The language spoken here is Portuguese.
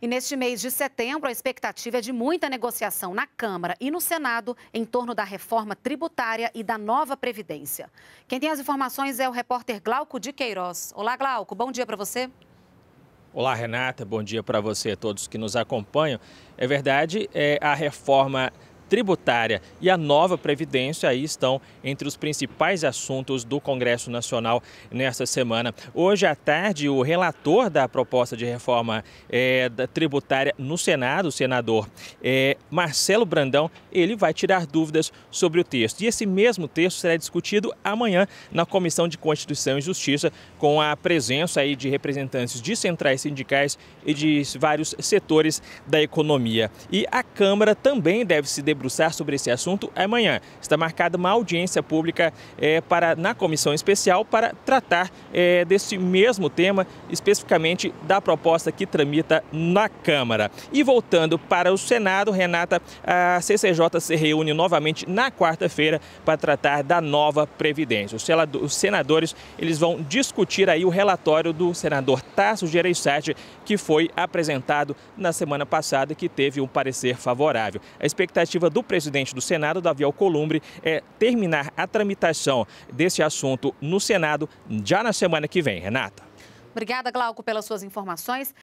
E neste mês de setembro, a expectativa é de muita negociação na Câmara e no Senado em torno da reforma tributária e da nova Previdência. Quem tem as informações é o repórter Glauco de Queiroz. Olá, Glauco, bom dia para você. Olá, Renata, bom dia para você e todos que nos acompanham. É verdade, é, a reforma tributária e a nova Previdência aí estão entre os principais assuntos do Congresso Nacional nesta semana. Hoje à tarde, o relator da proposta de reforma é, tributária no Senado, o senador é, Marcelo Brandão, ele vai tirar dúvidas sobre o texto. E esse mesmo texto será discutido amanhã na Comissão de Constituição e Justiça, com a presença aí de representantes de centrais sindicais e de vários setores da economia. E a Câmara também deve se debater debruçar sobre esse assunto é amanhã. Está marcada uma audiência pública é, para, na comissão especial para tratar é, desse mesmo tema, especificamente da proposta que tramita na Câmara. E voltando para o Senado, Renata, a CCJ se reúne novamente na quarta-feira para tratar da nova Previdência. Os senadores eles vão discutir aí o relatório do senador Tasso Gereissati, que foi apresentado na semana passada, que teve um parecer favorável. A expectativa do presidente do Senado, Davi Alcolumbre, é terminar a tramitação desse assunto no Senado já na semana que vem. Renata. Obrigada, Glauco, pelas suas informações.